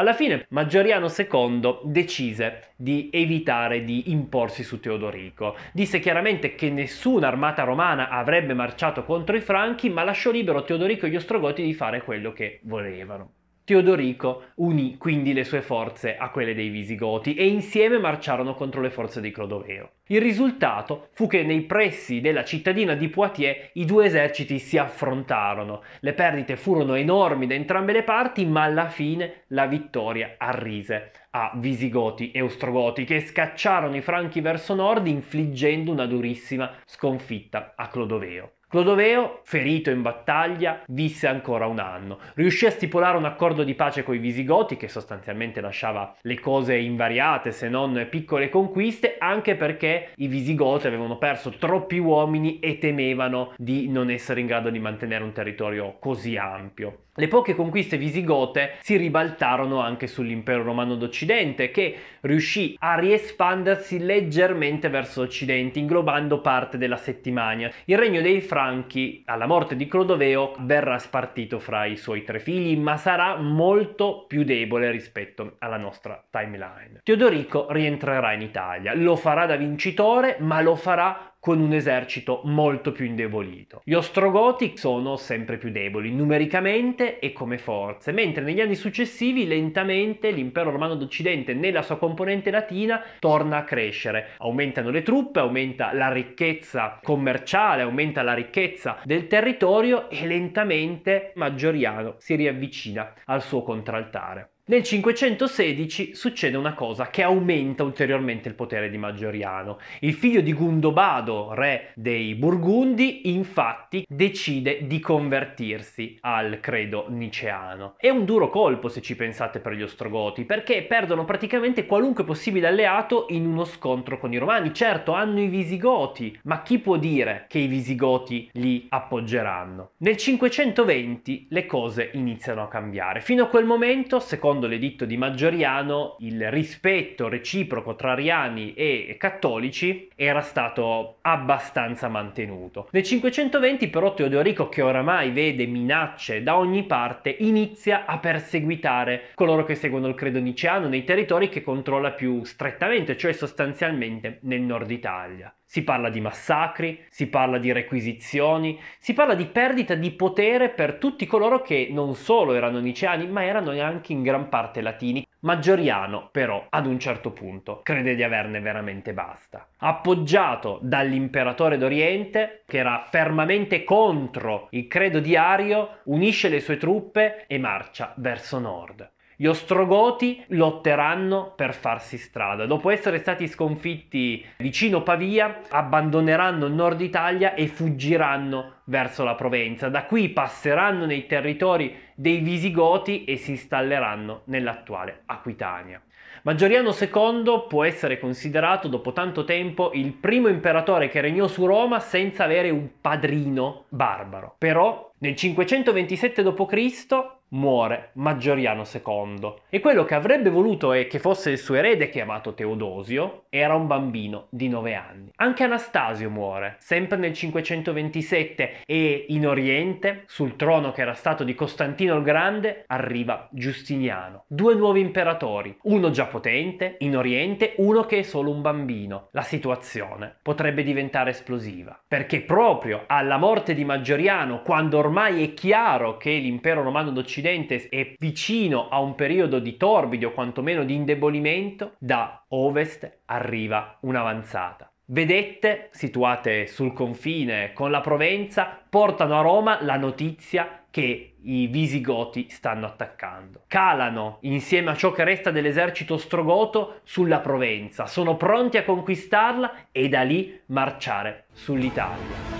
Alla fine Maggioriano II decise di evitare di imporsi su Teodorico. Disse chiaramente che nessuna armata romana avrebbe marciato contro i franchi, ma lasciò libero Teodorico e gli Ostrogoti di fare quello che volevano. Teodorico unì quindi le sue forze a quelle dei Visigoti e insieme marciarono contro le forze di Clodoveo. Il risultato fu che nei pressi della cittadina di Poitiers i due eserciti si affrontarono. Le perdite furono enormi da entrambe le parti, ma alla fine la vittoria arrise a Visigoti e Ostrogoti che scacciarono i Franchi verso nord infliggendo una durissima sconfitta a Clodoveo. Clodoveo, ferito in battaglia, visse ancora un anno. Riuscì a stipulare un accordo di pace con i Visigoti che sostanzialmente lasciava le cose invariate se non piccole conquiste, anche perché i Visigoti avevano perso troppi uomini e temevano di non essere in grado di mantenere un territorio così ampio. Le poche conquiste visigote si ribaltarono anche sull'impero romano d'Occidente, che riuscì a riespandersi leggermente verso occidente, inglobando parte della Settimania. Il regno dei Franchi, alla morte di Clodoveo, verrà spartito fra i suoi tre figli, ma sarà molto più debole rispetto alla nostra timeline. Teodorico rientrerà in Italia, lo farà da vincitore, ma lo farà con un esercito molto più indebolito. Gli Ostrogoti sono sempre più deboli numericamente e come forze, mentre negli anni successivi lentamente l'impero romano d'Occidente nella sua componente latina torna a crescere. Aumentano le truppe, aumenta la ricchezza commerciale, aumenta la ricchezza del territorio e lentamente Maggioriano si riavvicina al suo contraltare. Nel 516 succede una cosa che aumenta ulteriormente il potere di Maggioriano. Il figlio di Gundobado, re dei Burgundi, infatti decide di convertirsi al credo niceano. È un duro colpo se ci pensate per gli Ostrogoti, perché perdono praticamente qualunque possibile alleato in uno scontro con i Romani. Certo, hanno i Visigoti, ma chi può dire che i Visigoti li appoggeranno? Nel 520 le cose iniziano a cambiare. Fino a quel momento, secondo secondo l'editto di Maggioriano il rispetto reciproco tra ariani e cattolici era stato abbastanza mantenuto. Nel 520 però Teodorico, che oramai vede minacce da ogni parte, inizia a perseguitare coloro che seguono il credo niciano nei territori che controlla più strettamente, cioè sostanzialmente nel nord Italia. Si parla di massacri, si parla di requisizioni, si parla di perdita di potere per tutti coloro che non solo erano niceani, ma erano anche in gran parte latini. Maggioriano, però, ad un certo punto crede di averne veramente basta. Appoggiato dall'imperatore d'Oriente, che era fermamente contro il credo di Ario, unisce le sue truppe e marcia verso nord. Gli Ostrogoti lotteranno per farsi strada. Dopo essere stati sconfitti vicino Pavia, abbandoneranno il nord Italia e fuggiranno verso la Provenza. Da qui passeranno nei territori dei Visigoti e si installeranno nell'attuale Aquitania. Maggioriano II può essere considerato dopo tanto tempo il primo imperatore che regnò su Roma senza avere un padrino barbaro. Però nel 527 d.C muore Maggioriano II e quello che avrebbe voluto e che fosse il suo erede chiamato Teodosio era un bambino di 9 anni. Anche Anastasio muore, sempre nel 527 e in Oriente, sul trono che era stato di Costantino il Grande, arriva Giustiniano. Due nuovi imperatori, uno già potente in Oriente, uno che è solo un bambino. La situazione potrebbe diventare esplosiva, perché proprio alla morte di Maggioriano, quando ormai è chiaro che l'impero romano d'Occidente dell'Occidente è vicino a un periodo di torbido, quantomeno di indebolimento, da ovest arriva un'avanzata. Vedette situate sul confine con la Provenza portano a Roma la notizia che i visigoti stanno attaccando. Calano insieme a ciò che resta dell'esercito strogoto sulla Provenza, sono pronti a conquistarla e da lì marciare sull'Italia.